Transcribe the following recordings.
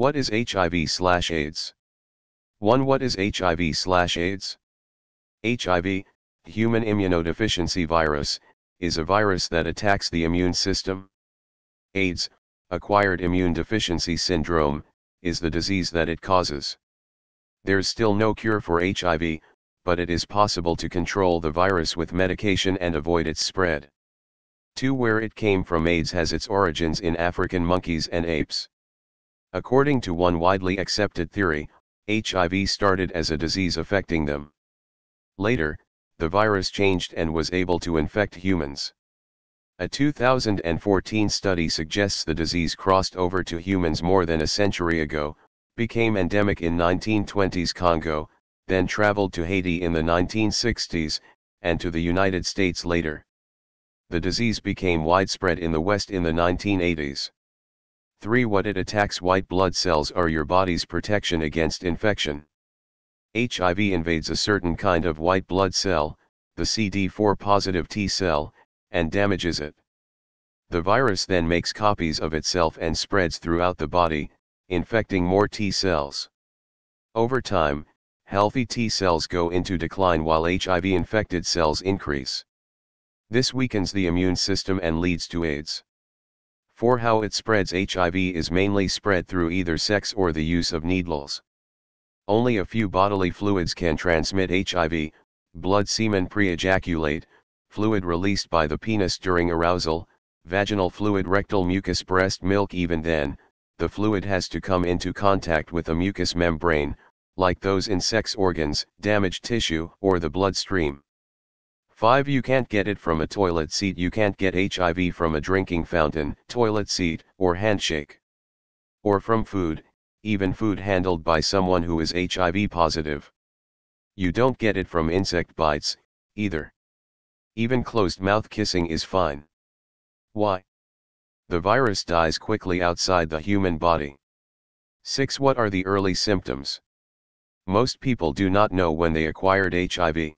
What is HIV AIDS? 1. What is HIV AIDS? HIV, human immunodeficiency virus, is a virus that attacks the immune system. AIDS, acquired immune deficiency syndrome, is the disease that it causes. There's still no cure for HIV, but it is possible to control the virus with medication and avoid its spread. 2. Where it came from AIDS has its origins in African monkeys and apes. According to one widely accepted theory, HIV started as a disease affecting them. Later, the virus changed and was able to infect humans. A 2014 study suggests the disease crossed over to humans more than a century ago, became endemic in 1920s Congo, then traveled to Haiti in the 1960s, and to the United States later. The disease became widespread in the West in the 1980s. 3. What it attacks white blood cells are your body's protection against infection. HIV invades a certain kind of white blood cell, the CD4 positive T cell, and damages it. The virus then makes copies of itself and spreads throughout the body, infecting more T cells. Over time, healthy T cells go into decline while HIV infected cells increase. This weakens the immune system and leads to AIDS. For how it spreads HIV is mainly spread through either sex or the use of needles. Only a few bodily fluids can transmit HIV, blood semen pre-ejaculate, fluid released by the penis during arousal, vaginal fluid rectal mucus breast milk even then, the fluid has to come into contact with a mucous membrane, like those in sex organs, damaged tissue or the bloodstream. 5. You can't get it from a toilet seat. You can't get HIV from a drinking fountain, toilet seat, or handshake. Or from food, even food handled by someone who is HIV positive. You don't get it from insect bites, either. Even closed mouth kissing is fine. Why? The virus dies quickly outside the human body. 6. What are the early symptoms? Most people do not know when they acquired HIV.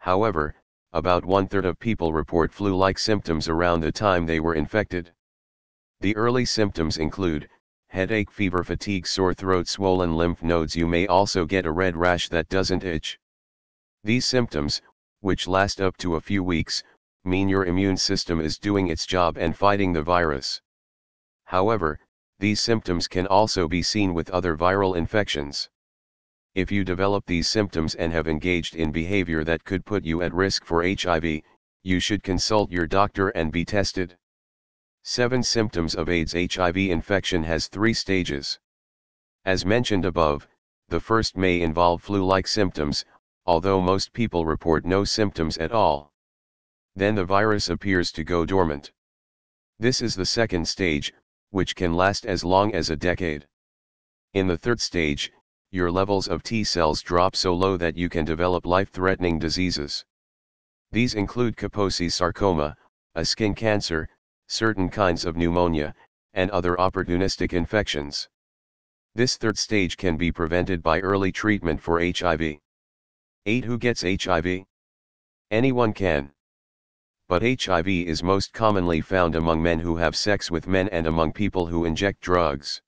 However, about one-third of people report flu-like symptoms around the time they were infected. The early symptoms include, headache fever fatigue sore throat swollen lymph nodes you may also get a red rash that doesn't itch. These symptoms, which last up to a few weeks, mean your immune system is doing its job and fighting the virus. However, these symptoms can also be seen with other viral infections. If you develop these symptoms and have engaged in behavior that could put you at risk for HIV, you should consult your doctor and be tested. 7 Symptoms of AIDS HIV infection has 3 stages. As mentioned above, the first may involve flu-like symptoms, although most people report no symptoms at all. Then the virus appears to go dormant. This is the second stage, which can last as long as a decade. In the third stage, your levels of T cells drop so low that you can develop life-threatening diseases. These include Kaposi's sarcoma, a skin cancer, certain kinds of pneumonia, and other opportunistic infections. This third stage can be prevented by early treatment for HIV. 8. Who gets HIV? Anyone can. But HIV is most commonly found among men who have sex with men and among people who inject drugs.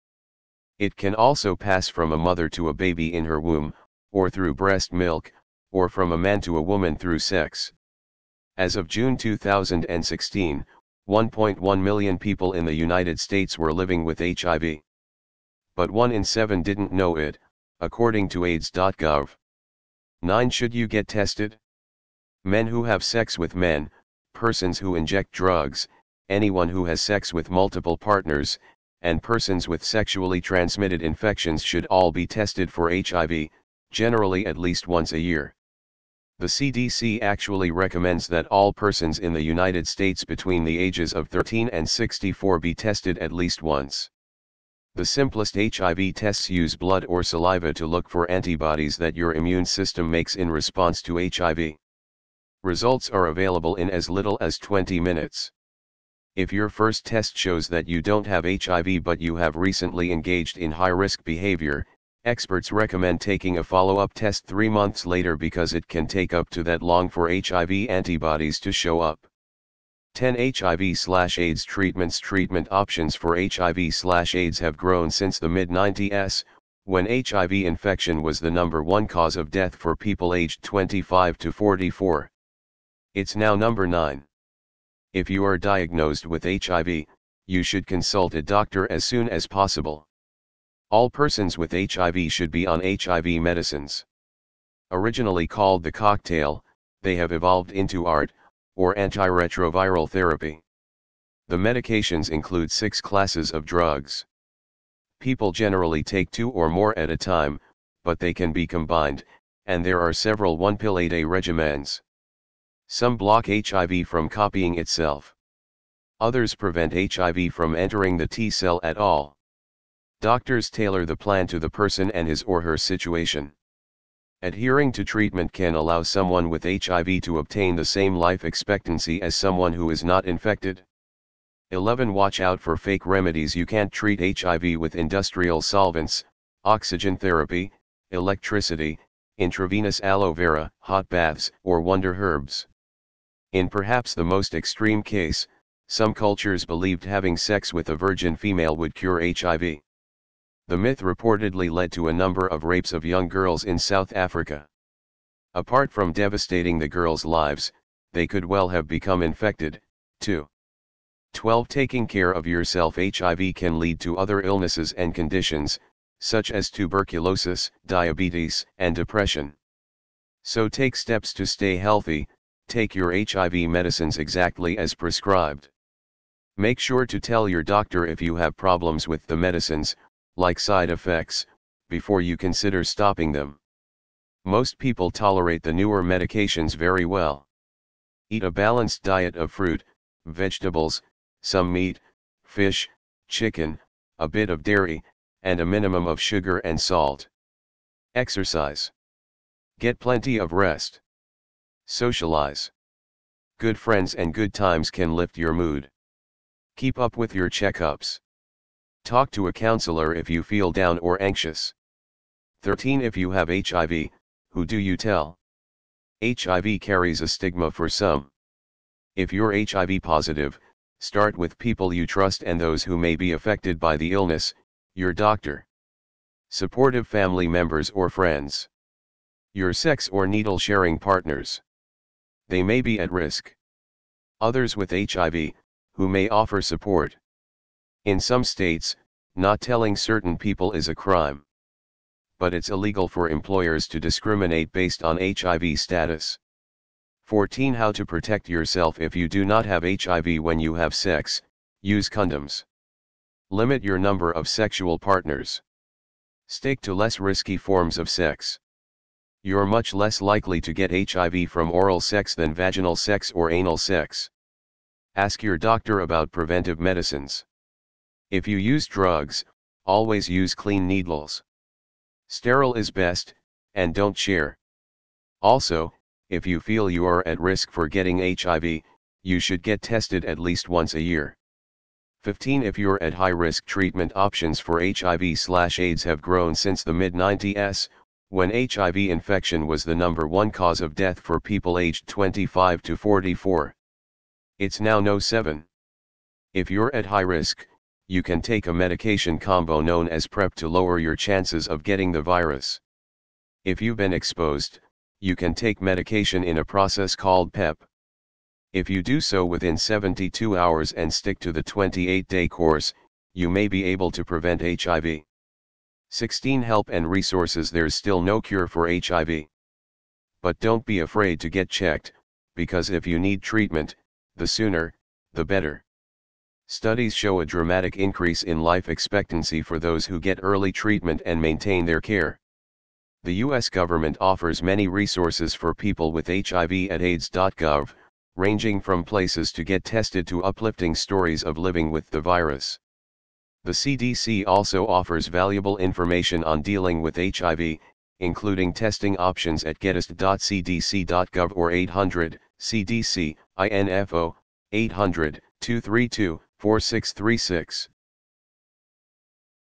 It can also pass from a mother to a baby in her womb, or through breast milk, or from a man to a woman through sex. As of June 2016, 1.1 million people in the United States were living with HIV. But 1 in 7 didn't know it, according to AIDS.gov. 9. Should you get tested? Men who have sex with men, persons who inject drugs, anyone who has sex with multiple partners, and persons with sexually transmitted infections should all be tested for HIV, generally at least once a year. The CDC actually recommends that all persons in the United States between the ages of 13 and 64 be tested at least once. The simplest HIV tests use blood or saliva to look for antibodies that your immune system makes in response to HIV. Results are available in as little as 20 minutes. If your first test shows that you don't have HIV but you have recently engaged in high-risk behavior, experts recommend taking a follow-up test three months later because it can take up to that long for HIV antibodies to show up. 10 HIV/AIDS treatments Treatment options for HIV/AIDS have grown since the mid-90s, when HIV infection was the number one cause of death for people aged 25 to 44. It's now number 9. If you are diagnosed with HIV, you should consult a doctor as soon as possible. All persons with HIV should be on HIV medicines. Originally called the cocktail, they have evolved into ART, or antiretroviral therapy. The medications include six classes of drugs. People generally take two or more at a time, but they can be combined, and there are several one pill a day regimens. Some block HIV from copying itself. Others prevent HIV from entering the T cell at all. Doctors tailor the plan to the person and his or her situation. Adhering to treatment can allow someone with HIV to obtain the same life expectancy as someone who is not infected. 11. Watch out for fake remedies. You can't treat HIV with industrial solvents, oxygen therapy, electricity, intravenous aloe vera, hot baths, or wonder herbs. In perhaps the most extreme case, some cultures believed having sex with a virgin female would cure HIV. The myth reportedly led to a number of rapes of young girls in South Africa. Apart from devastating the girls' lives, they could well have become infected, too. 12. Taking care of yourself HIV can lead to other illnesses and conditions, such as tuberculosis, diabetes, and depression. So take steps to stay healthy, take your HIV medicines exactly as prescribed. Make sure to tell your doctor if you have problems with the medicines, like side effects, before you consider stopping them. Most people tolerate the newer medications very well. Eat a balanced diet of fruit, vegetables, some meat, fish, chicken, a bit of dairy, and a minimum of sugar and salt. Exercise. Get plenty of rest. Socialize. Good friends and good times can lift your mood. Keep up with your checkups. Talk to a counselor if you feel down or anxious. 13. If you have HIV, who do you tell? HIV carries a stigma for some. If you're HIV positive, start with people you trust and those who may be affected by the illness, your doctor. Supportive family members or friends. Your sex or needle sharing partners they may be at risk. Others with HIV, who may offer support. In some states, not telling certain people is a crime. But it's illegal for employers to discriminate based on HIV status. 14 How to protect yourself if you do not have HIV when you have sex, use condoms. Limit your number of sexual partners. Stick to less risky forms of sex you're much less likely to get HIV from oral sex than vaginal sex or anal sex. Ask your doctor about preventive medicines. If you use drugs, always use clean needles. Sterile is best, and don't share. Also, if you feel you are at risk for getting HIV, you should get tested at least once a year. 15 If you're at high risk treatment options for HIV/AIDS have grown since the mid-90s, when HIV infection was the number one cause of death for people aged 25 to 44. It's now no 7. If you're at high risk, you can take a medication combo known as PrEP to lower your chances of getting the virus. If you've been exposed, you can take medication in a process called PEP. If you do so within 72 hours and stick to the 28-day course, you may be able to prevent HIV. 16 Help and resources There's still no cure for HIV. But don't be afraid to get checked, because if you need treatment, the sooner, the better. Studies show a dramatic increase in life expectancy for those who get early treatment and maintain their care. The U.S. government offers many resources for people with HIV at AIDS.gov, ranging from places to get tested to uplifting stories of living with the virus. The CDC also offers valuable information on dealing with HIV, including testing options at gettest.cdc.gov or 800 CDC INFO 800 232 4636.